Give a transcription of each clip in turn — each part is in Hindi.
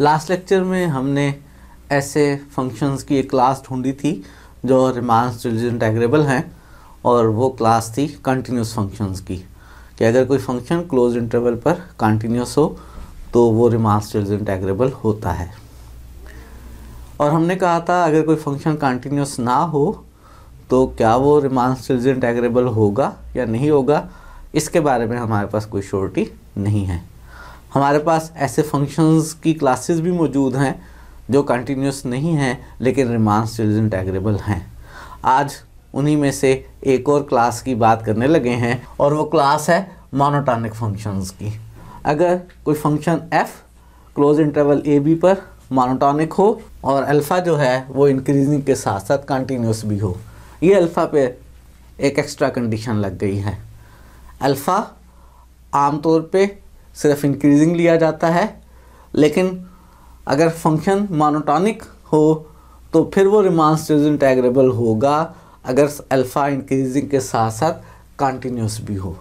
लास्ट लेक्चर में हमने ऐसे फंक्शंस की एक क्लास ढूंढी थी जो रिमांस इंटेग्रेबल हैं और वो क्लास थी कंटिन्यूस फंक्शंस की कि अगर कोई फंक्शन क्लोज इंटरवल पर कंटिन्यूस हो तो वो रिमांस इंटेग्रेबल होता है और हमने कहा था अगर कोई फंक्शन कंटिन्यूस ना हो तो क्या वो रिमांस इंटेग्रेबल होगा या नहीं होगा इसके बारे में हमारे पास कोई श्योरिटी नहीं है हमारे पास ऐसे फंक्शंस की क्लासेस भी मौजूद हैं जो कंटिन्यूस नहीं हैं लेकिन रिमांस स्टिल्स इंटेग्रेबल हैं आज उन्हीं में से एक और क्लास की बात करने लगे हैं और वो क्लास है मोनोटॉनिक फंक्शंस की अगर कोई फंक्शन एफ क्लोज इंटरवल ए बी पर मोनोटॉनिक हो और अल्फ़ा जो है वो इंक्रीजिंग के साथ साथ कंटिन्यूस भी हो ये अल्फ़ा पे एक एक्स्ट्रा कंडीशन लग गई है अल्फ़ा आमतौर पे सिर्फ इंक्रीजिंग लिया जाता है लेकिन अगर फंक्शन मोनोटॉनिक हो तो फिर वो रिमांस इंटेग्रेबल होगा अगर अल्फ़ा इंक्रीजिंग के साथ साथ कंटिन्यूस भी हो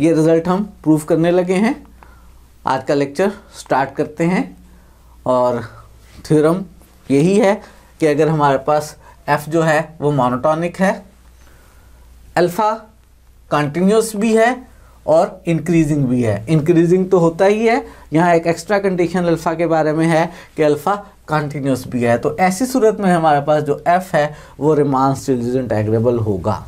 ये रिज़ल्ट हम प्रूव करने लगे हैं आज का लेक्चर स्टार्ट करते हैं और थ्योरम यही है कि अगर हमारे पास एफ़ जो है वो मोनोटॉनिक है अल्फ़ा कंटिन्यूस भी है और इंक्रीजिंग भी है इंक्रीजिंग तो होता ही है यहाँ एक एक्स्ट्रा कंडीशन अल्फ़ा के बारे में है कि अल्फ़ा कंटिन्यूस भी है तो ऐसी सूरत में हमारे पास जो एफ़ है वो रिमांस रिमांस टैगरेबल होगा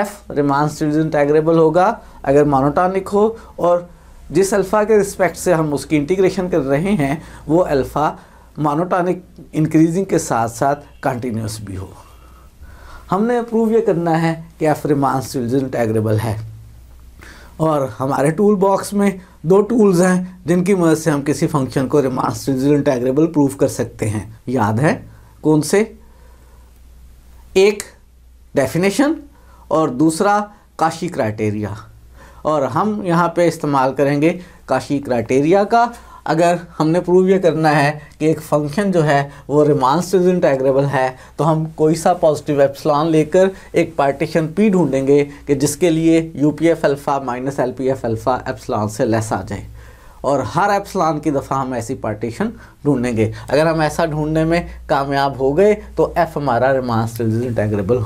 एफ़ रिमांस टैगरेबल होगा अगर मोनोटॉनिक हो और जिस अल्फ़ा के रिस्पेक्ट से हम उसकी इंटीग्रेशन कर रहे हैं वो अल्फ़ा मोनोटॉनिक इंक्रीजिंग के साथ साथ कंटिन्यूस भी हो हमने प्रूव ये करना है कि एफ रिमांस टैगरेबल है और हमारे टूल बॉक्स में दो टूल्स हैं जिनकी मदद से हम किसी फंक्शन को रिमार्सिबल इंटेग्रेबल प्रूफ कर सकते हैं याद है कौन से एक डेफिनेशन और दूसरा काशी क्राइटेरिया और हम यहाँ पे इस्तेमाल करेंगे काशी क्राइटेरिया का अगर हमने प्रूव ये करना है कि एक फंक्शन जो है वो रिमांस से है तो हम कोई सा पॉजिटिव एप्सलॉन लेकर एक पार्टीशन पी ढूंढेंगे कि जिसके लिए U P F alpha minus L P F alpha epsilon से लेस आ जाए और हर एप्सलॉन की दफ़ा हम ऐसी पार्टीशन ढूंढेंगे अगर हम ऐसा ढूंढने में कामयाब हो गए तो एफ़ हमारा रिमांस से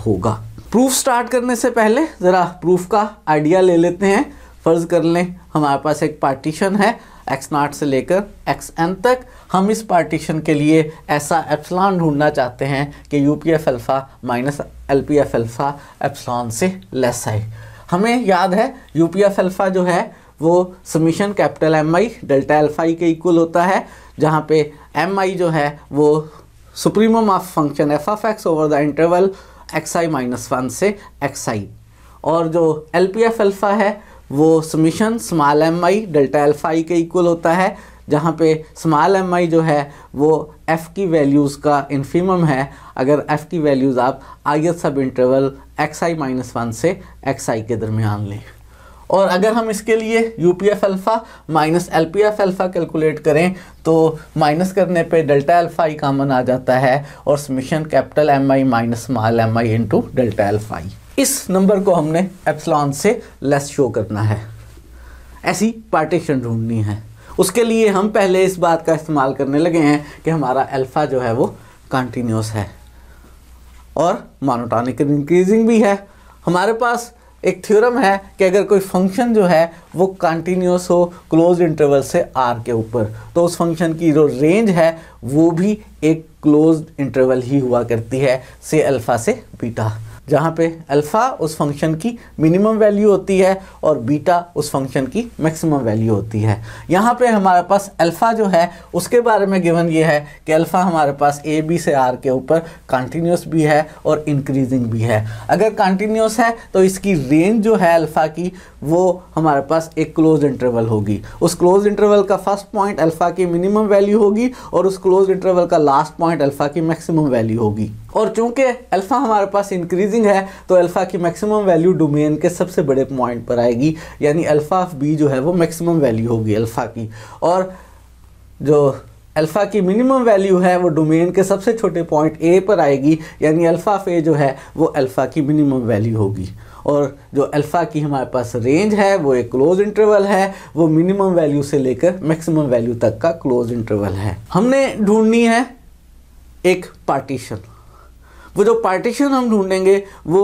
होगा प्रूफ स्टार्ट करने से पहले ज़रा प्रूफ का आइडिया ले लेते हैं फ़र्ज़ कर लें हमारे पास एक पार्टीशन है एक्स नाट से लेकर एक्स एन तक हम इस पार्टीशन के लिए ऐसा एप्सलॉन ढूंढना चाहते हैं कि U P F alpha minus L P F alpha epsilon से लेस है हमें याद है यू पी एफ एल्फा जो है वो summation capital M I delta alpha I के इक्वल होता है जहाँ पे एम आई जो है वो supremum of function F of X over the interval X I minus one से एक्स आई और जो एल पी एफ एल्फ़ा है वो summation small M I delta alpha I के इक्वल होता है जहाँ पे स्मॉल एम आई जो है वो एफ़ की वैल्यूज़ का इन्फीमम है अगर एफ़ की वैल्यूज़ आप I sub interval X I minus one से एक्स आई के दरमियान लें और अगर हम इसके लिए U P F alpha minus L P F alpha calculate करें तो माइनस करने पे डेल्टा अल्फ़ा आई कामन आ जाता है और summation capital M I minus small M I into delta alpha I I इस नंबर को हमने एप्सलॉन से लेस शो करना है ऐसी पार्टीशन ढूंढनी है उसके लिए हम पहले इस बात का इस्तेमाल करने लगे हैं कि हमारा अल्फ़ा जो है वो कंटिन्यूस है और मोनोटॉनिक इंक्रीजिंग भी है हमारे पास एक थ्योरम है कि अगर कोई फंक्शन जो है वो कंटिन्यूस हो क्लोज इंटरवल से आर के ऊपर तो उस फंक्शन की जो रेंज है वो भी एक क्लोज इंटरवल ही हुआ करती है से अल्फ़ा से बीटा जहाँ पे अल्फ़ा उस फंक्शन की मिनिमम वैल्यू होती है और बीटा उस फंक्शन की मैक्सिमम वैल्यू होती है यहाँ पे हमारे पास अल्फ़ा जो है उसके बारे में गिवन ये है कि अल्फ़ा हमारे पास ए बी से आर के ऊपर कंटिन्यूस भी है और इंक्रीजिंग भी है अगर कंटिन्यूस है तो इसकी रेंज जो है अल्फ़ा की वो हमारे पास एक क्लोज इंटरवल होगी उस क्लोज इंटरवल का फर्स्ट पॉइंट अल्फ़ा की मिनिमम वैल्यू होगी और उस क्लोज इंटरवल का लास्ट पॉइंट अल्फ़ा की मैक्सिमम वैल्यू होगी और चूंकि अल्फ़ा हमारे पास इंक्रीज इंक्रीजिंग है तो अल्फ़ा की मैक्सिमम वैल्यू डोमेन के सबसे बड़े पॉइंट पर आएगी यानी अल्फ़ा ऑफ बी जो है वो मैक्सिमम वैल्यू होगी अल्फ़ा की और जो अल्फ़ा की मिनिमम वैल्यू है वो डोमेन के सबसे छोटे पॉइंट ए पर आएगी यानी अल्फ़ा ऑफ ए जो है वो अल्फ़ा की मिनिमम वैल्यू होगी और जो अल्फ़ा की हमारे पास रेंज है वो एक क्लोज इंटरवल है वो मिनिमम वैल्यू से लेकर मैक्सिमम वैल्यू तक का क्लोज इंटरवल है हमने ढूंढनी है एक पार्टीशन वो जो पार्टीशन हम ढूंढेंगे वो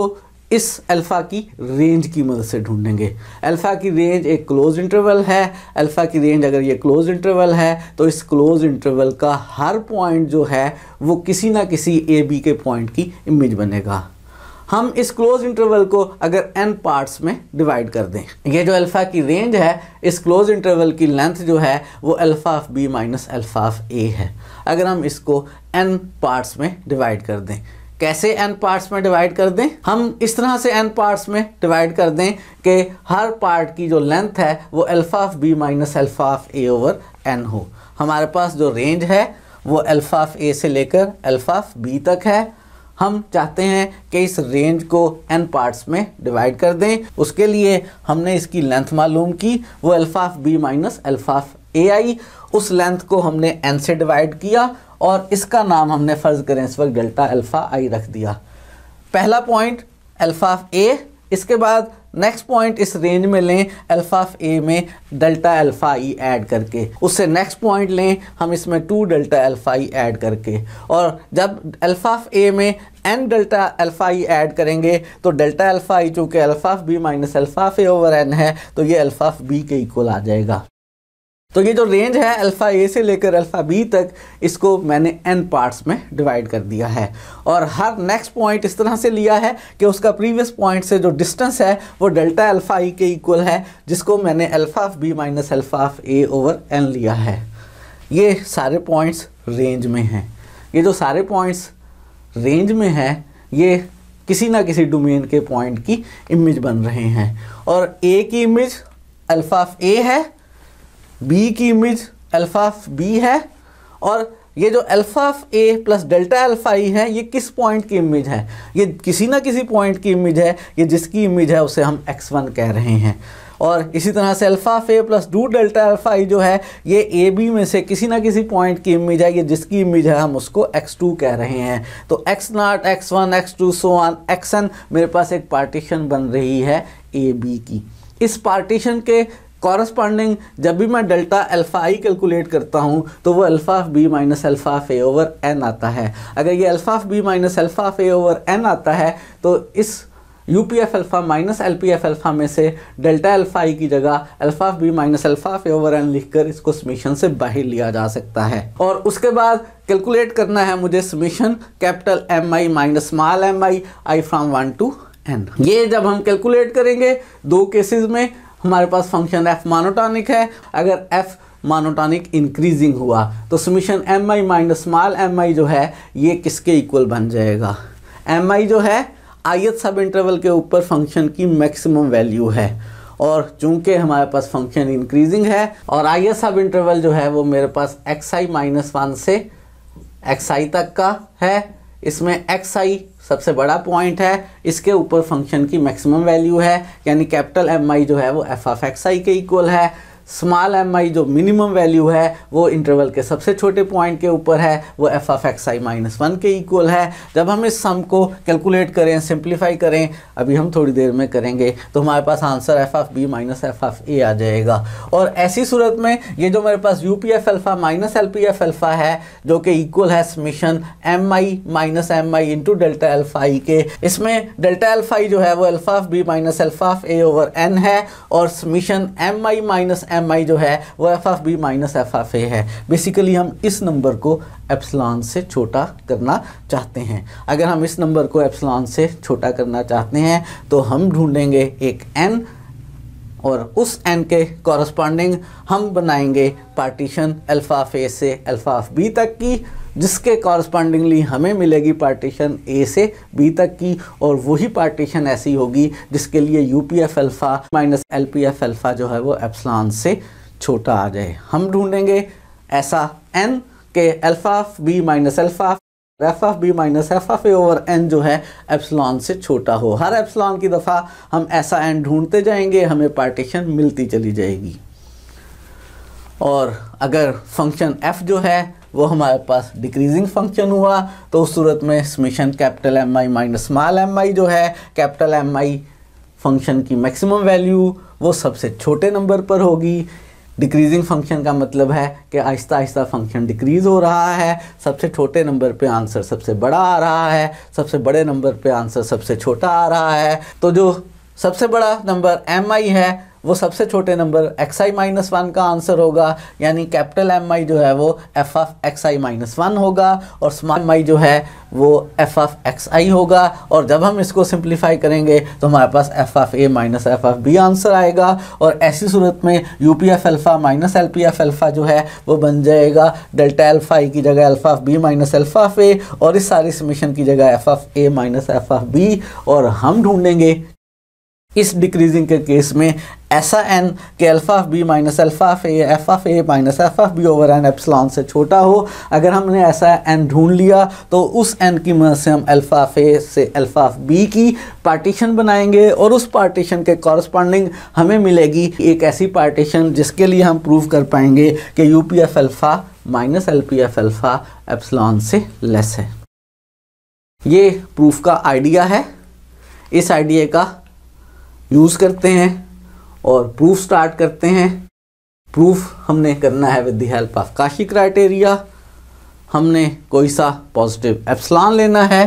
इस अल्फ़ा की रेंज की मदद से ढूंढेंगे अल्फ़ा की रेंज एक क्लोज इंटरवल है अल्फ़ा की रेंज अगर ये क्लोज इंटरवल है तो इस क्लोज इंटरवल का हर पॉइंट जो है वो किसी ना किसी ए बी के पॉइंट की इमेज बनेगा हम इस क्लोज इंटरवल को अगर एन पार्ट्स में डिवाइड कर दें ये जो अल्फ़ा की रेंज है इस क्लोज इंटरवल की लेंथ जो है वो alpha of B minus alpha of A है अगर हम इसको एन पार्ट्स में डिवाइड कर दें कैसे एन पार्ट्स में डिवाइड कर दें हम इस तरह से एन पार्ट्स में डिवाइड कर दें कि हर पार्ट की जो लेंथ है वो alpha of B minus alpha of A over N हो हमारे पास जो रेंज है वो अल्फ़ा ऑफ ए से लेकर अल्फ़ा ऑफ बी तक है हम चाहते हैं कि इस रेंज को एन पार्ट्स में डिवाइड कर दें उसके लिए हमने इसकी लेंथ मालूम की वो alpha of B minus alpha of A I उस लेंथ को हमने एन से डिवाइड किया और इसका नाम हमने फ़र्ज़ करें इस वक्त डेल्टा अल्फ़ा आई रख दिया पहला पॉइंट अल्फ़ा ए इसके बाद नेक्स्ट पॉइंट इस रेंज में लें अल्फ़ा ए में डेल्टा अल्फ़ा ई ऐड करके उससे नेक्स्ट पॉइंट लें हम इसमें two delta alpha E add करके और जब अल्फ़ा ए में N delta alpha E add करेंगे तो डेल्टा अल्फ़ा ई चूँकि अल्फ़ा बी माइनस अल्फ़ा ए ओवर एन है तो ये अल्फ़ा बी के इक्वल आ जाएगा तो ये जो रेंज है अल्फ़ा ए से लेकर अल्फ़ा बी तक इसको मैंने एन पार्ट्स में डिवाइड कर दिया है और हर नेक्स्ट पॉइंट इस तरह से लिया है कि उसका प्रीवियस पॉइंट से जो डिस्टेंस है वो डेल्टा अल्फ़ा ई के इक्वल है जिसको मैंने alpha of B minus alpha of A over N लिया है ये सारे पॉइंट्स रेंज में हैं ये जो सारे पॉइंट्स रेंज में हैं ये किसी ना किसी डोमेन के पॉइंट की इमेज बन रहे हैं और ए की इमेज अल्फ़ा ऑफ ए है बी की इमेज अल्फ़ा बी है और ये जो अल्फ़ा ए प्लस डेल्टा अल्फ़ा ई है ये किस पॉइंट की इमेज है ये किसी ना किसी पॉइंट की इमेज है ये जिसकी इमेज है उसे हम एक्स वन कह रहे हैं और इसी तरह से अल्फ़ा ए plus two delta alpha E जो है ये ए बी में से किसी ना किसी पॉइंट की इमेज है ये जिसकी इमेज है हम उसको एक्स टू कह रहे हैं तो X naught X one X two so on X N मेरे पास एक पार्टीशन बन रही है ए बी की इस पार्टीशन के कॉरस्पॉन्डिंग जब भी मैं डेल्टा अल्फ़ा आई कैलकुलेट करता हूँ तो वो alpha of B minus alpha of A over N आता है अगर ये alpha of B minus alpha of A over N आता है तो इस U P F alpha minus L P F alpha में से डेल्टा अल्फ़ा आई की जगह alpha of B minus alpha of A over N लिख कर इसको समीशन से बाहर लिया जा सकता है और उसके बाद कैलकुलेट करना है मुझे summation capital M I minus small M I I from one to N ये जब हम कैलकुलेट करेंगे दो केसेस में हमारे पास फंक्शन एफ मानोटॉनिक है अगर एफ मानोटॉनिक इंक्रीजिंग हुआ तो summation M I minus small M I जो है ये किसके इक्वल बन जाएगा एम आई जो है एथ सब इंटरवल के ऊपर फंक्शन की मैक्सिमम वैल्यू है और चूंकि हमारे पास फंक्शन इंक्रीजिंग है और आयत सब इंटरवल जो है वो मेरे पास एक्स आई माइनस वन से एक्स आई तक का है इसमें एक्स आई सबसे बड़ा पॉइंट है इसके ऊपर फंक्शन की मैक्सिमम वैल्यू है यानी कैपिटल एम आई जो है वो एफ ऑफ एक्स आई के इक्वल है स्मॉल एम आई जो मिनिमम वैल्यू है वो इंटरवल के सबसे छोटे पॉइंट के ऊपर है वो F of x I minus one के इक्वल है जब हम इस सम को कैलकुलेट करें सिंप्लीफाई करें अभी हम थोड़ी देर में करेंगे तो हमारे पास answer F of B minus F of A आ जाएगा और ऐसी सूरत में ये जो मेरे पास U P F alpha minus L P F alpha है जो कि इक्वल है summation M I minus M I into delta alpha I के इसमें डेल्टा एल्फ़ा आई जो है वो alpha of B minus alpha of A over N है और summation M I minus M I जो है वो F F B minus F F A है बेसिकली हम इस नंबर को एप्सलॉन से छोटा करना चाहते हैं अगर हम इस नंबर को एप्सलॉन से छोटा करना चाहते हैं तो हम ढूंढेंगे एक एन और उस एन के कॉरस्पॉन्डिंग हम बनाएंगे पार्टीशन अल्फ़ा ए से अल्फ़ा बी तक की जिसके कॉरस्पॉन्डिंगली हमें मिलेगी पार्टीशन ए से बी तक की और वही पार्टीशन ऐसी होगी जिसके लिए U P F alpha minus L P F alpha जो है वो एप्सलॉन से छोटा आ जाए हम ढूंढेंगे ऐसा एन के alpha B minus alpha F of B minus F of A over N जो है एप्सलॉन से छोटा हो हर एप्सलॉन की दफ़ा हम ऐसा एन ढूंढते जाएंगे हमें पार्टीशन मिलती चली जाएगी और अगर फंक्शन एफ जो है वो हमारे पास डिक्रीजिंग फंक्शन हुआ तो उस सूरत में summation capital M I minus small M I जो है कैपिटल एम आई फंक्शन की मैक्सिमम वैल्यू वो सबसे छोटे नंबर पर होगी डिक्रीजिंग फंक्शन का मतलब है कि आहिस्ता आहिस्ता फंक्शन डिक्रीज़ हो रहा है सबसे छोटे नंबर पे आंसर सबसे बड़ा आ रहा है सबसे बड़े नंबर पे आंसर सबसे छोटा आ रहा है तो जो सबसे बड़ा नंबर एम आई है वो सबसे छोटे नंबर एक्स आई माइनस वन का आंसर होगा यानी कैपिटल एम आई जो है वो F of x I minus one होगा और स्मॉल एम आई जो है वो एफ ऑफ एक्स आई होगा और जब हम इसको सिंप्लीफाई करेंगे तो हमारे पास F of A minus F of B answer आएगा और ऐसी सूरत में U P F alpha minus L P F alpha जो है वो बन जाएगा डेल्टा एल्फ़ा आई की जगह alpha of B minus alpha of A और इस सारी समीशन की जगह F of A minus F of B और हम ढूंढेंगे इस डिक्रीजिंग के केस में ऐसा एन के alpha of B minus alpha of A F of A minus F of B over N epsilon से छोटा हो अगर हमने ऐसा एन ढूंढ लिया तो उस एन की मदद से हम अल्फ़ा ऑफ ए से अल्फ़ा ऑफ बी की पार्टीशन बनाएंगे और उस पार्टीशन के कॉरस्पॉन्डिंग हमें मिलेगी एक ऐसी पार्टीशन जिसके लिए हम प्रूव कर पाएंगे कि U P F alpha minus L P F alpha epsilon से लेस है ये प्रूफ का आइडिया है इस आइडिया का यूज़ करते हैं और प्रूफ स्टार्ट करते हैं प्रूफ हमने करना है with the help of Cauchy criteria हमने कोई सा पॉजिटिव एप्सलॉन लेना है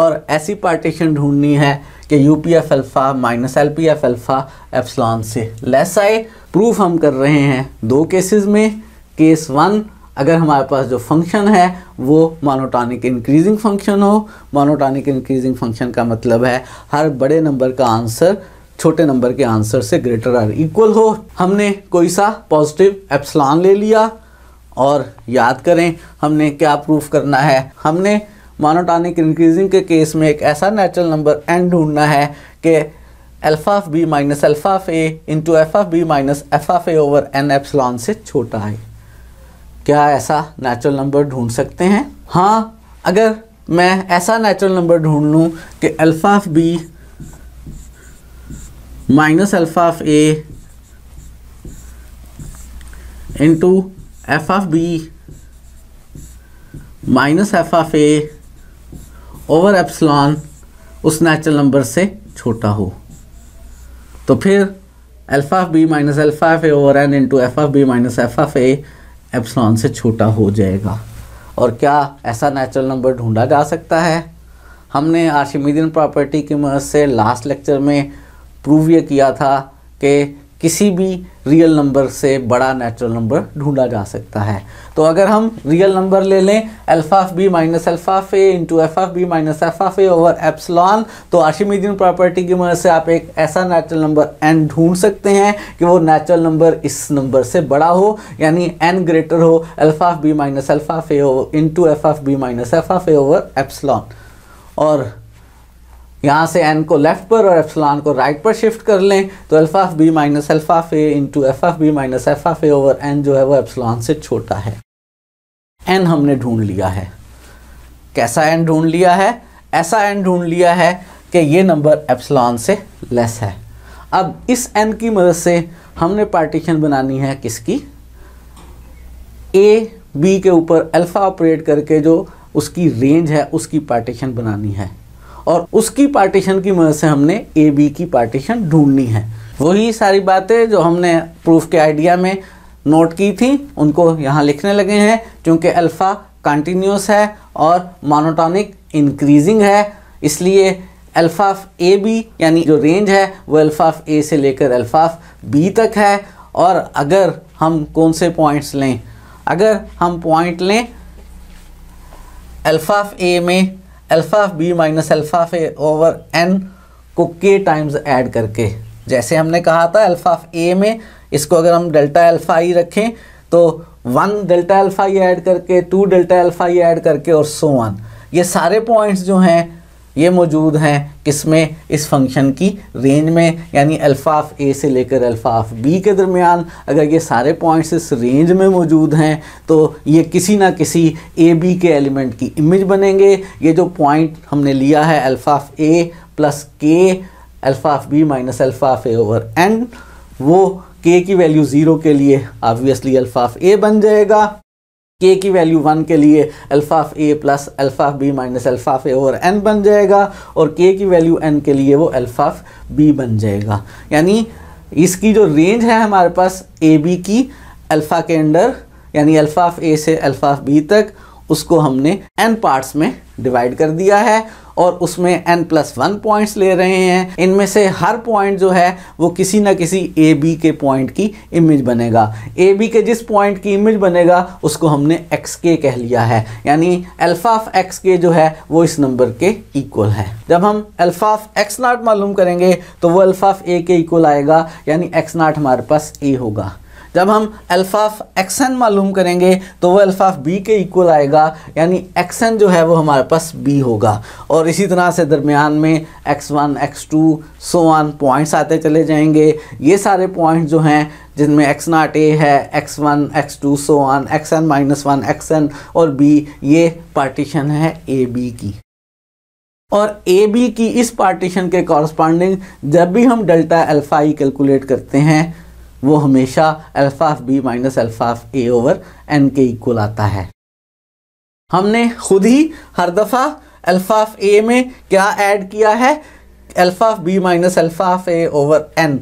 और ऐसी पार्टीशन ढूंढनी है कि U P F alpha minus L P F alpha epsilon से लेस आए प्रूफ हम कर रहे हैं दो केसेस में केस वन अगर हमारे पास जो फंक्शन है वो मोनोटॉनिक इंक्रीजिंग फंक्शन हो मोनोटॉनिक इंक्रीजिंग फंक्शन का मतलब है हर बड़े नंबर का आंसर छोटे नंबर के आंसर से ग्रेटर आर इक्वल हो हमने कोई सा पॉजिटिव एप्सलॉन ले लिया और याद करें हमने क्या प्रूफ करना है हमने मोनोटॉनिक इंक्रीजिंग के केस में एक ऐसा नेचुरल नंबर एन ढूंढना है कि alpha of B minus alpha of A into F of B minus F of A over N epsilon से छोटा है क्या ऐसा नेचुरल नंबर ढूंढ सकते हैं हाँ अगर मैं ऐसा नेचुरल नंबर ढूंढ लूँ कि alpha of B minus alpha of A into F of B minus F of A over epsilon उस नेचुरल नंबर से छोटा हो तो फिर alpha of B minus alpha of A over N into F of B minus F of A epsilon से छोटा हो जाएगा और क्या ऐसा नेचुरल नंबर ढूंढा जा सकता है हमने आर्शिमीदियन प्रॉपर्टी की मदद से लास्ट लेक्चर में प्रूव ये किया था कि किसी भी रियल नंबर से बड़ा नेचुरल नंबर ढूंढा जा सकता है तो अगर हम रियल नंबर ले लें alpha B minus alpha A into F F B minus F F A over epsilon तो आशिमीदिन प्रॉपर्टी की मदद से आप एक ऐसा नेचुरल नंबर एन ढूंढ सकते हैं कि वो नेचुरल नंबर इस नंबर से बड़ा हो यानी एन ग्रेटर हो alpha B minus alpha A into F F B minus F F A over epsilon और यहाँ से एन को लेफ्ट पर और एफ्सलान को राइट पर शिफ्ट कर लें तो alpha of B minus alpha of A into F F B minus F of over N जो है वो एप्सलॉन से छोटा है एन हमने ढूंढ लिया है कैसा एन ढूंढ लिया है ऐसा एन ढूंढ लिया है कि ये नंबर एप्सलॉन से लेस है अब इस एन की मदद से हमने पार्टीशन बनानी है किसकी ए बी के ऊपर अल्फ़ा ऑपरेट करके जो उसकी रेंज है उसकी पार्टीशन बनानी है और उसकी पार्टीशन की मदद से हमने ए बी की पार्टीशन ढूंढनी है वही सारी बातें जो हमने प्रूफ के आइडिया में नोट की थी उनको यहाँ लिखने लगे हैं क्योंकि अल्फ़ा कंटिन्यूस है और मोनोटॉनिक इंक्रीजिंग है इसलिए अल्फ़ाफ ए बी यानी जो रेंज है वो अल्फ़ाफ ए से लेकर अल्फ़ाफ बी तक है और अगर हम कौन से पॉइंट्स लें अगर हम पॉइंट लें अल्फ़ाफ ए में alpha of B minus alpha of A over N को के टाइम्स ऐड करके जैसे हमने कहा था अल्फ़ा ऑफ ए में इसको अगर हम डेल्टा अल्फ़ा ई e रखें तो one delta alpha E add करके two delta alpha E add करके और सो वन ये सारे पॉइंट्स जो हैं ये मौजूद हैं किस में इस फंक्शन की रेंज में यानी अल्फ़ाफ ए से लेकर अल्फ़ाफ बी के दरमियान अगर ये सारे पॉइंट्स इस रेंज में मौजूद हैं तो ये किसी ना किसी ए बी के एलिमेंट की इमेज बनेंगे ये जो पॉइंट हमने लिया है अल्फ़ाफ ए plus K alpha of B minus alpha of ए ओवर एन वो के की वैल्यू ज़ीरो के लिए ऑब्वियसली अल्फ़ाफ ए बन जाएगा के की वैल्यू वन के लिए alpha of A plus alpha of B minus alpha of A और एन बन जाएगा और के की वैल्यू एन के लिए वो अल्फ़ाफ बी बन जाएगा यानी इसकी जो रेंज है हमारे पास ए बी की अल्फ़ा के अंडर यानी अल्फ़ाफ ए से अल्फ़ाफ बी तक उसको हमने एन पार्ट्स में डिवाइड कर दिया है और उसमें एन प्लस वन पॉइंट्स ले रहे हैं इनमें से हर पॉइंट जो है वो किसी ना किसी ए बी के पॉइंट की इमेज बनेगा ए बी के जिस पॉइंट की इमेज बनेगा उसको हमने एक्स के कह लिया है यानी अल्फा ऑफ एक्स के जो है वो इस नंबर के इक्वल है जब हम अल्फा ऑफ एक्स नॉट मालूम करेंगे तो वो अल्फा ऑफ ए के इक्वल आएगा यानी एक्स नॉट हमारे पास ए होगा जब हम अल्फ़ाफ एक्स एन मालूम करेंगे तो वो अल्फ़ाफ बी के इक्वल आएगा यानी एन जो है वो हमारे पास बी होगा और इसी तरह से दरमियान में X one X two so on points आते चले जाएंगे ये सारे पॉइंट जो हैं जिनमें एक्स नाट ए है x one X two so on X N minus one X N और बी ये पार्टीशन है ए बी की और ए बी की इस पार्टीशन के कॉरस्पॉन्डिंग जब भी हम डेल्टा अल्फा ई कैलकुलेट करते हैं वो हमेशा अल्फ़ाफ बी माइनस अल्फ़ाफ ए ओवर एन के इक्वल आता है हमने खुद ही हर दफ़ा अल्फ़ाफ ए में क्या ऐड किया है अल्फ़ाफ बी माइनस अल्फ़ाफ ए ओवर एन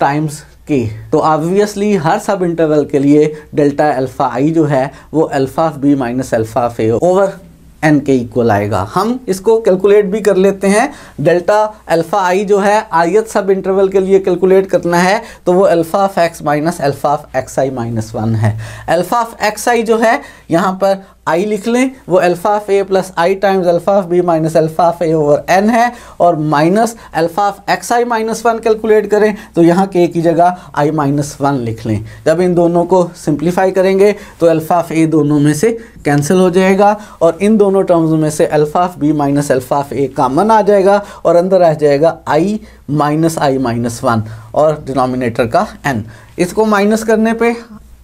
टाइम्स के तो ऑब्वियसली हर सब इंटरवल के लिए डेल्टा अल्फ़ा आई जो है वो अल्फ़ाफ बी माइनस अल्फ़ाफ ए ओवर एन के इक्वल आएगा हम इसको कैलकुलेट भी कर लेते हैं डेल्टा अल्फ़ा आई जो है आयत सब इंटरवल के लिए कैलकुलेट करना है तो वो alpha of X minus alpha of x I minus one है अल्फ़ा ऑफ एक्स आई जो है यहाँ पर आई लिख लें वो alpha of A plus I times alpha of B minus alpha of A over N है और माइनस अल्फ़ाफ़ एक्स आई माइनस वन कैलकुलेट करें तो यहाँ के की जगह आई माइनस वन लिख लें जब इन दोनों को सिंप्लीफाई करेंगे तो अल्फ़ाफ़ ए दोनों में से कैंसिल हो जाएगा और इन दोनों टर्म्स में से अल्फ़ाफ़ बी माइनस अल्फ़ाफ़ ए कामन आ जाएगा और अंदर आ जाएगा I minus I minus one और डिनोमिनेटर का एन इसको माइनस करने पे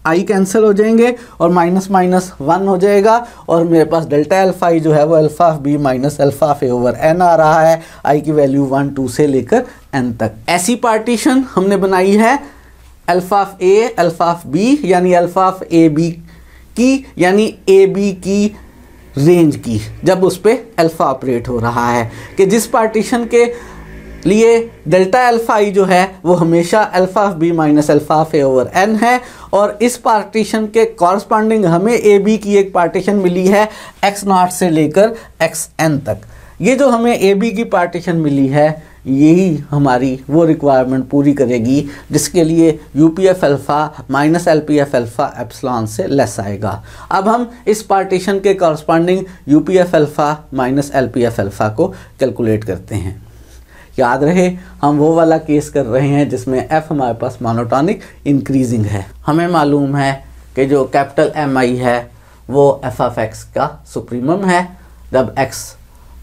आई कैंसिल हो जाएंगे और माइनस माइनस वन हो जाएगा और मेरे पास डेल्टा अल्फा आई जो है वो alpha B minus alpha A over N आ रहा है आई की वैल्यू वन टू से लेकर एन तक ऐसी पार्टीशन हमने बनाई है अल्फा ए अल्फा बी यानी अल्फा ए बी की यानी ए बी की रेंज की जब उस पर अल्फा ऑपरेट हो रहा है कि जिस पार्टीशन के लिए डेल्टा अल्फ़ा आई जो है वो हमेशा अल्फ़ा बी माइनस अल्फ़ा ए ओवर एन है और इस पार्टीशन के कॉरस्पॉन्डिंग हमें ए बी की एक पार्टीशन मिली है एक्स नॉट से लेकर एक्स एन तक ये जो हमें ए बी की पार्टीशन मिली है यही हमारी वो रिक्वायरमेंट पूरी करेगी जिसके लिए U P F alpha minus L P F alpha epsilon से लेस आएगा अब हम इस पार्टीशन के corresponding U P F alpha minus L P F alpha को कैलकुलेट करते हैं याद रहे हम वो वाला केस कर रहे हैं जिसमें एफ हमारे पास मोनोटॉनिक इंक्रीजिंग है हमें मालूम है कि जो कैपिटल एम आई है वो एफ एफ एक्स का सुप्रीमम है जब एक्स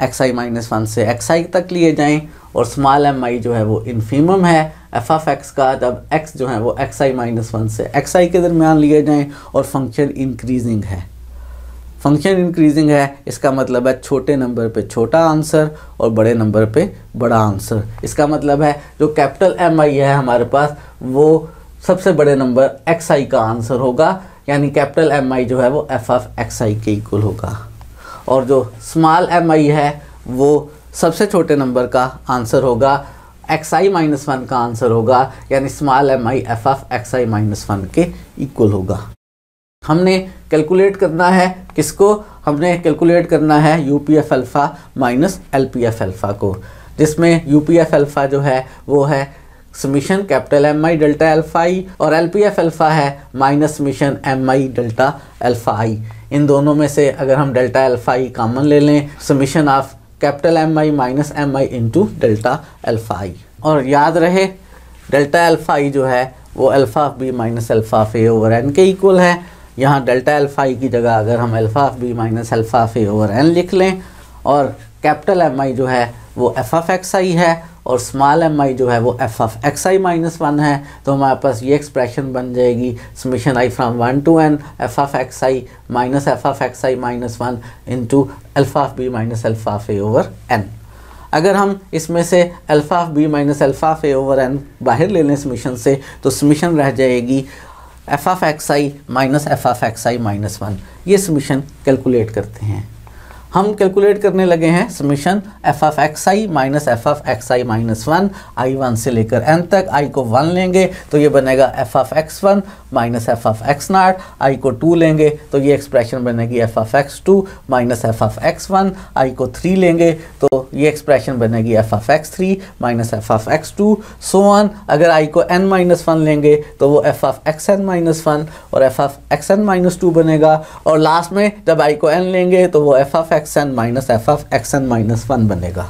एक्स आई माइनस वन से एक्स आई तक लिए जाएं और स्मॉल एम आई जो है वो इन्फीमम है एफ एफ एक्स का जब एक्स जो है वो एक्स आई माइनस वन से एक्स आई के दरमियान लिए जाएं और फंक्शन इंक्रीजिंग है फंक्शन इंक्रीजिंग है इसका मतलब है छोटे नंबर पे छोटा आंसर और बड़े नंबर पे बड़ा आंसर इसका मतलब है जो कैपिटल एम आई है हमारे पास वो सबसे बड़े नंबर एक्स आई का आंसर होगा यानी कैपिटल एम आई जो है वो एफ एफ एक्स आई के इक्वल होगा और जो स्मॉल एम आई है वो सबसे छोटे नंबर का आंसर होगा एक्स आई माइनस वन का आंसर होगा यानी small M I F F X I minus one के इक्वल होगा हमने कैलकुलेट करना है किसको हमने कैलकुलेट करना है U P F alpha minus L P F alpha को जिसमें यू पी एफ अल्फ़ा जो है वो है summation capital M I delta alpha I और एल पी एफ अल्फ़ा है minus summation M I delta alpha I इन दोनों में से अगर हम डेल्टा अल्फ़ा आई कामन ले लें summation of capital M I minus M I into delta alpha I और याद रहे डेल्टा अल्फ़ा आई जो है वो अल्फ़ा बी माइनस अल्फ़ा ए ओवर एन के इक्वल है यहाँ डेल्टा अल्फ़ा ई की जगह अगर हम अल्फ़ा बी माइनस अल्फ़ा फे ओवर एन लिख लें और कैपिटल एम आई जो है वो एफ एफ एक्स आई है और स्मॉल एम आई जो है वो एफ एफ एक्स आई माइनस वन है तो हमारे पास ये एक्सप्रेशन बन जाएगी summation I from one to N F F X I minus F F X I minus one into alpha F B minus alpha फे ओवर एन अगर हम इसमें से अल्फ़ा बी माइनस अल्फ़ा फे ओवर एन बाहर ले लें समिशन से तो समिशन रह जाएगी F of x I minus F of x I minus one ये समीशन कैलकुलेट करते हैं हम कैलकुलेट करने लगे हैं summation F F X I minus F F X I minus one I one से लेकर एन तक आई को वन लेंगे तो ये बनेगा F F x one minus F F x naught I को टू लेंगे तो ये एक्सप्रेशन बनेगी F F x two minus F F x one I को थ्री लेंगे तो ये एक्सप्रेशन बनेगी F F X three minus F F x two so on अगर आई को एन माइनस वन लेंगे तो वो F F x N minus one और F F x N minus to बनेगा और लास्ट में जब आई को एन लेंगे तो वो F F x N minus F of X N minus one बनेगा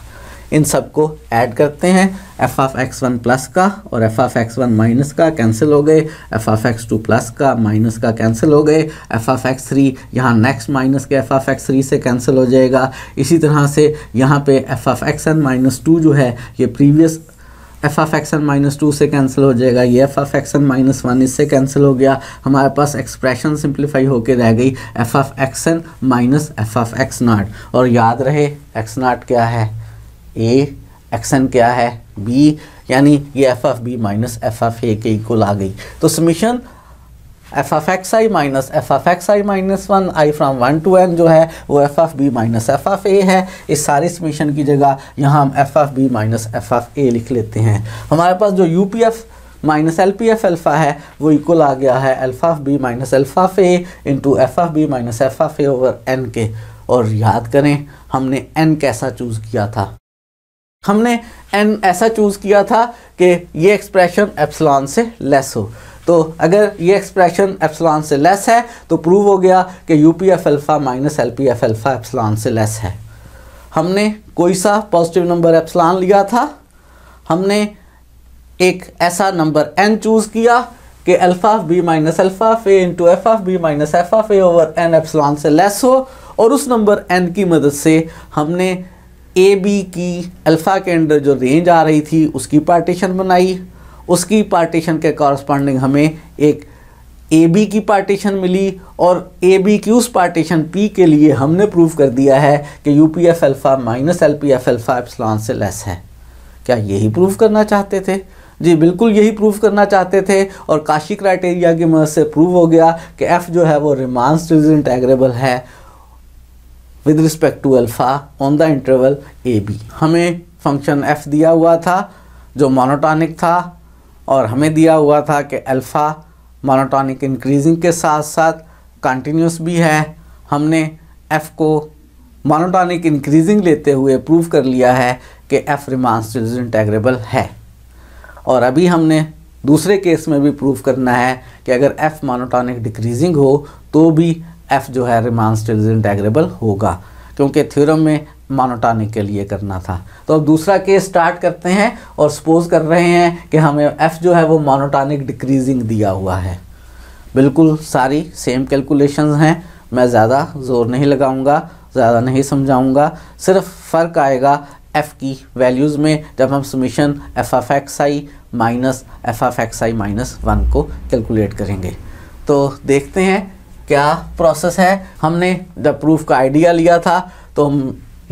इन सबको ऐड करते हैं F of X one plus का और F of X one minus का कैंसिल हो गए F of X two plus का माइनस का कैंसिल हो गए एफ ऑफ एक्स थ्री यहाँ नेक्स्ट माइनस के एफ ऑफ एक्स थ्री से कैंसिल हो जाएगा इसी तरह से यहाँ पे F of X N minus two जो है ये previous F of X N minus two से कैंसिल हो जाएगा ये F of X N minus one इससे कैंसिल हो गया हमारे पास एक्सप्रेशन सिंप्लीफाई होकर रह गई F of X N minus F F x naught और याद रहे एक्स नाट क्या है ए एक्सन क्या है बी यानी ये F F B minus F F A के इक्वल आ गई तो summation F F X I minus F F X I minus one I from one to N जो है वो F F B minus F F A है इस सारे समीशन की जगह यहाँ हम F F B minus F F A लिख लेते हैं हमारे पास जो U P F minus L P F alpha है वो इक्वल आ गया है alpha of B minus alpha of A into F F B minus F F A over N के और याद करें हमने एन कैसा चूज़ किया था हमने एन ऐसा चूज़ किया था कि ये एक्सप्रेशन एप्सलॉन से लेस हो तो अगर ये एक्सप्रेशन एप्सलॉन से लेस है तो प्रूव हो गया कि U P F alpha minus L P F alpha epsilon से लेस है हमने कोई सा पॉजिटिव नंबर एप्सलॉन लिया था हमने एक ऐसा नंबर एन चूज़ किया कि alpha B minus alpha A into F F B minus F F A over N epsilon से लेस हो और उस नंबर एन की मदद से हमने ए बी की अल्फ़ा के अंदर जो रेंज आ रही थी उसकी पार्टीशन बनाई उसकी पार्टीशन के कॉरस्पॉन्डिंग हमें एक ए बी की पार्टीशन मिली और ए बी की उस पार्टीशन पी के लिए हमने प्रूव कर दिया है कि U P F alpha minus L P F alpha epsilon से लेस है क्या यही प्रूव करना चाहते थे जी बिल्कुल यही प्रूव करना चाहते थे और काशी क्राइटेरिया की मदद से प्रूव हो गया कि एफ़ जो है वो रिमांस इंटेग्रेबल है with respect to alpha on the interval A B हमें फंक्शन एफ दिया हुआ था जो मोनोटॉनिक था और हमें दिया हुआ था कि अल्फ़ा मोनोटॉनिक इंक्रीजिंग के साथ साथ कंटिन्यूस भी है हमने एफ़ को मोनोटॉनिक इंक्रीजिंग लेते हुए प्रूव कर लिया है कि एफ़ रिमांस इंटेग्रेबल है और अभी हमने दूसरे केस में भी प्रूव करना है कि अगर एफ़ मोनोटॉनिक डिक्रीजिंग हो तो भी एफ़ जो है रिमांस इंटेग्रेबल होगा क्योंकि थ्योरम में मानोटाने के लिए करना था तो अब दूसरा केस स्टार्ट करते हैं और सपोज कर रहे हैं कि हमें एफ़ जो है वो मानोटानिक डिक्रीजिंग दिया हुआ है बिल्कुल सारी सेम कैलकुलेशंस हैं मैं ज़्यादा ज़ोर नहीं लगाऊंगा ज़्यादा नहीं समझाऊंगा सिर्फ फ़र्क आएगा एफ़ की वैल्यूज़ में जब हम समीशन एफ एफ एक्स आई माइनस एफ एफ एक्स आई माइनस वन को कैलकुलेट करेंगे तो देखते हैं क्या प्रोसेस है हमने जब प्रूफ का आइडिया लिया था तो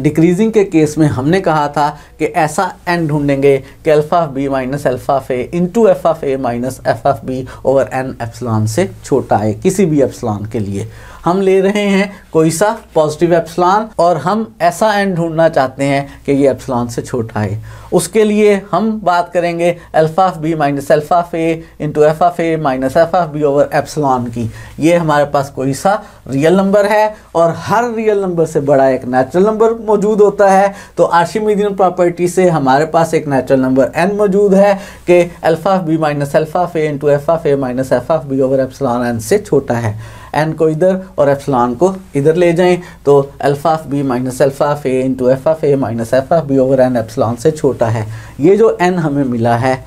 डिक्रीजिंग के केस में हमने कहा था कि ऐसा एन ढूंढेंगे कि alpha F B minus alpha of A into F F A minus F F B over N epsilon से छोटा है किसी भी एफ्सलॉन के लिए हम ले रहे हैं कोई सा पॉजिटिव एप्सलॉन और हम ऐसा एन ढूंढना चाहते हैं कि ये एप्सलॉन से छोटा है उसके लिए हम बात करेंगे alpha B minus alpha A into F of A minus F of B over epsilon की ये हमारे पास कोई सा रियल नंबर है और हर रियल नंबर से बड़ा एक नेचुरल नंबर मौजूद होता है तो आर्शिमीदियन प्रॉपर्टी से हमारे पास एक नेचुरल नंबर एन मौजूद है कि alpha B minus alpha A into F of A minus F of B over epsilon n से छोटा है एन को इधर और एफ्सलॉन को इधर ले जाएं तो alpha B minus alpha A into F F A minus F F B over N epsilon से छोटा है ये जो एन हमें मिला है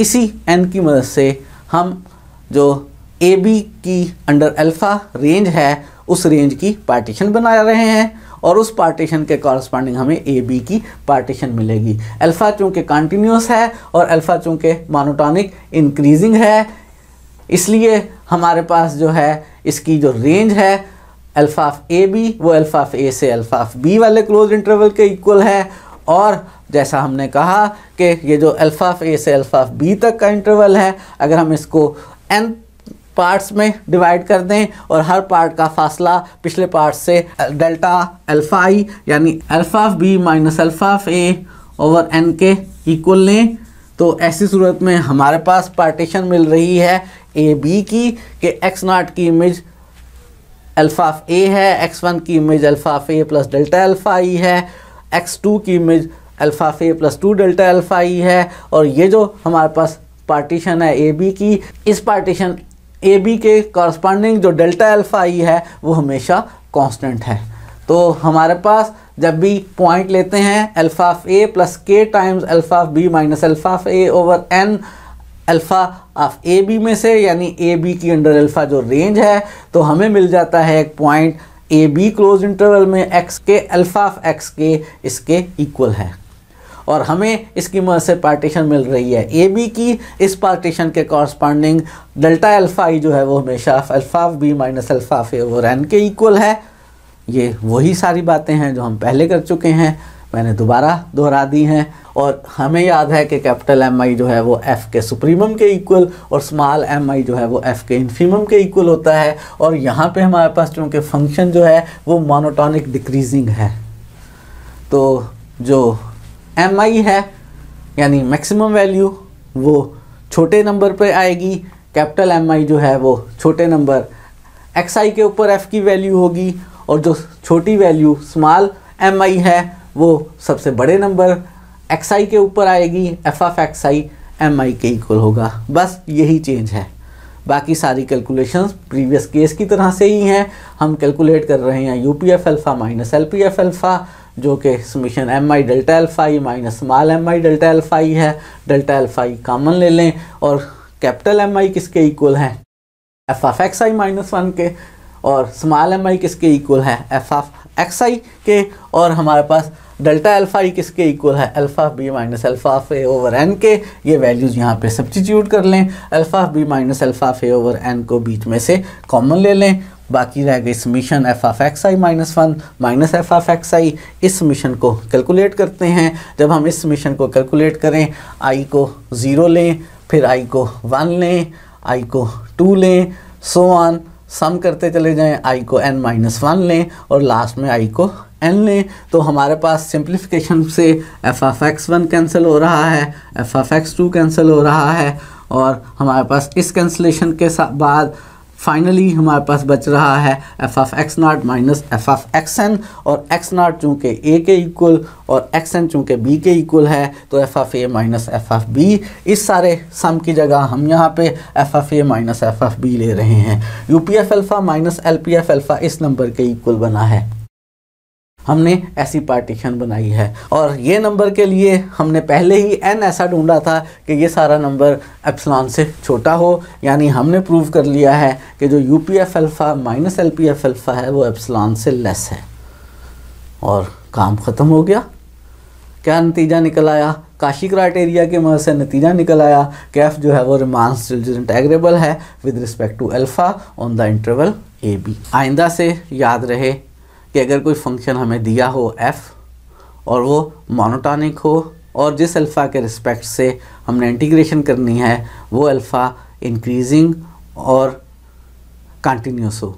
इसी एन की मदद से हम जो ए बी की अंडर अल्फ़ा रेंज है उस रेंज की पार्टीशन बना रहे हैं और उस पार्टीशन के कॉरस्पॉन्डिंग हमें ए बी की पार्टीशन मिलेगी अल्फ़ा चूँकि कंटिन्यूस है और अल्फ़ा चूंकि मोनोटॉनिक इंक्रीजिंग है इसलिए हमारे पास जो है इसकी जो रेंज है अल्फ़ाफ ए बी वो अल्फ़ाफ ए से अल्फ़ाफ बी वाले क्लोज इंटरवल के इक्वल है और जैसा हमने कहा कि ये जो अल्फ़ाफ ए से अल्फ़ाफ बी तक का इंटरवल है अगर हम इसको एन पार्ट्स में डिवाइड कर दें और हर पार्ट का फासला पिछले पार्ट से डेल्टा अल्फ़ा आई यानी अल्फ़ाफ बी माइनस अल्फ़ाफ ए ओवर एन के इक्वल लें तो ऐसी सूरत में हमारे पास पार्टीशन मिल रही है ए बी की कि एक्स नाट की इमेज अल्फ़ा ए है एक्स वन की इमेज अल्फ़ा ए प्लस डेल्टा अल्फ़ा ई है एक्स टू की इमेज अल्फ़ा ए प्लस टू डेल्टा अल्फ़ा ई है और ये जो हमारे पास पार्टीशन है ए बी की इस पार्टीशन ए बी के कॉरस्पॉन्डिंग जो डेल्टा अल्फ़ा ई है वो हमेशा कांस्टेंट है तो हमारे पास जब भी पॉइंट लेते हैं alpha of A plus k times alpha of B minus alpha of A over n alpha of a b में से यानी ए बी की अंडर अल्फ़ा जो रेंज है तो हमें मिल जाता है एक point a b close interval में एक्स के अल्फ़ा ऑफ एक्स के इसके इक्वल है और हमें इसकी मदद से पार्टीशन मिल रही है ए बी की इस पार्टीशन के कॉरस्पॉन्डिंग डेल्टा अल्फ़ा आई जो है वो हमेशा alpha B minus alpha of a वो रैन के इक्वल है ये वही सारी बातें हैं जो हम पहले कर चुके हैं मैंने दोबारा दोहरा दी हैं और हमें याद है कि कैपिटल एम आई जो है वो एफ़ के सुप्रीमम के इक्वल और स्मॉल एम आई जो है वो एफ़ के इन्फीमम के इक्वल होता है और यहाँ पे हमारे पास चूँकि फंक्शन जो है वो मोनोटॉनिक डिक्रीजिंग है तो जो एम आई है यानी मैक्सिमम वैल्यू वो छोटे नंबर पे आएगी कैपिटल एम आई जो है वो छोटे नंबर एक्स आई के ऊपर एफ़ की वैल्यू होगी और जो छोटी वैल्यू स्मॉल एम आई है वो सबसे बड़े नंबर एक्स आई के ऊपर आएगी f of x i m i के इक्वल होगा बस यही चेंज है बाकी सारी कैलकुलेशंस प्रीवियस केस की तरह से ही हैं हम कैलकुलेट कर रहे हैं u P F alpha minus L P F alpha जो कि summation M I delta alpha i minus small M I delta alpha i है डेल्टा एल्फ़ा आई कॉमन ले लें और कैपिटल एम आई किसके इक्वल हैं F of x I minus one के और स्मॉल एम आई किसके इक्वल है एफ ऑफ एक्स आई के और हमारे पास डेल्टा अल्फ़ा ई किसके इक्वल है अल्फ़ा बी माइनस अल्फ़ा ए ओवर एन के ये वैल्यूज़ यहाँ पे सब्सटीट्यूट कर लें अल्फ़ा बी माइनस अल्फ़ा ए ओवर एन को बीच में से कॉमन ले लें बाकी रह इस summation f of x I minus one minus F of x i इस मिशन को कैलकुलेट करते हैं जब हम इस मिशन को कैलकुलेट करें आई को ज़ीरो लें फिर आई को वन लें आई को टू लें सो वन सम करते चले जाएं आई को एन माइनस वन लें और लास्ट में आई को एन लें तो हमारे पास सिंप्लीफिकेशन से f F x one cancel हो रहा है f F x two cancel हो रहा है और हमारे पास इस कैंसिलेशन के बाद फाइनली हमारे पास बच रहा है f F x naught minus F F x N और एक्स नाट चूँकि ए के इक्वल और एक्स एन चूँकि बी के इक्वल है तो f F A minus F F b इस सारे सम की जगह हम यहाँ पे f F A minus F F b ले रहे हैं u P F alpha minus L P F alpha इस नंबर के इक्वल बना है हमने ऐसी पार्टीशन बनाई है और ये नंबर के लिए हमने पहले ही एन ऐसा ढूंढा था कि ये सारा नंबर एप्सलॉन से छोटा हो यानी हमने प्रूव कर लिया है कि जो U P F alpha minus L P F alpha है वो एप्सलॉन से लेस है और काम ख़त्म हो गया क्या नतीजा निकल आया काशी क्राइटेरिया के मदद से नतीजा निकल आया कि एफ़ जो है वो रिमांस इंटेग्रेबल है with respect to alpha on the interval A b आइंदा से याद रहे कि अगर कोई फंक्शन हमें दिया हो एफ़ और वो मोनोटॉनिक हो और जिस अल्फ़ा के रिस्पेक्ट से हमने इंटीग्रेशन करनी है वो अल्फ़ा इंक्रीजिंग और कंटिन्यूस हो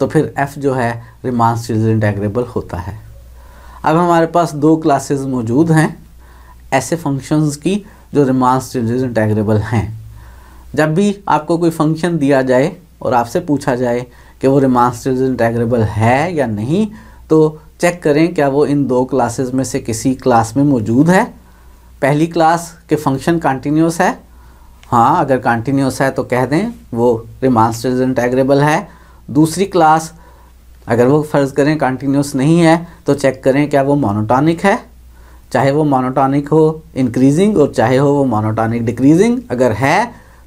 तो फिर एफ़ जो है रिमांस चिल्ड्रन इंटेग्रेबल होता है अब हमारे पास दो क्लासेस मौजूद हैं ऐसे फंक्शंस की जो रिमांस चिल्ड्रन इंटेग्रेबल हैं जब भी आपको कोई फंक्शन दिया जाए और आपसे पूछा जाए कि वो रिमास्टर्स इंटेग्रेबल है या नहीं तो चेक करें क्या वो इन दो क्लासेस में से किसी क्लास में मौजूद है पहली क्लास के फंक्शन कंटिन्यूस है हाँ अगर कंटिन्यूस है तो कह दें वो रिमास्टर्स इंटेग्रेबल है दूसरी क्लास अगर वो फ़र्ज़ करें कंटिन्यूस नहीं है तो चेक करें क्या वो मोनोटॉनिक है चाहे वो मोनोटॉनिक हो इंक्रीजिंग और चाहे हो वो मोनोटॉनिक डिक्रीजिंग अगर है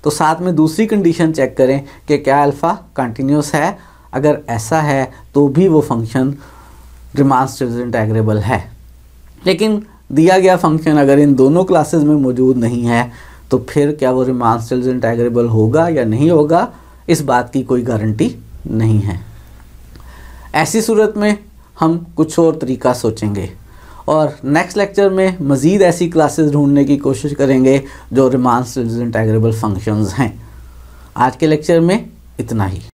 तो साथ में दूसरी कंडीशन चेक करें कि क्या अल्फ़ा कंटिन्यूस है अगर ऐसा है तो भी वो फंक्शन रिमांस इंटेग्रेबल है लेकिन दिया गया फंक्शन अगर इन दोनों क्लासेस में मौजूद नहीं है तो फिर क्या वो रिमांस इंटेग्रेबल होगा या नहीं होगा इस बात की कोई गारंटी नहीं है ऐसी सूरत में हम कुछ और तरीका सोचेंगे और नेक्स्ट लेक्चर में मज़ीद ऐसी क्लासेस ढूंढने की कोशिश करेंगे जो रिमांस इंटेग्रेबल फंक्शंस हैं आज के लेक्चर में इतना ही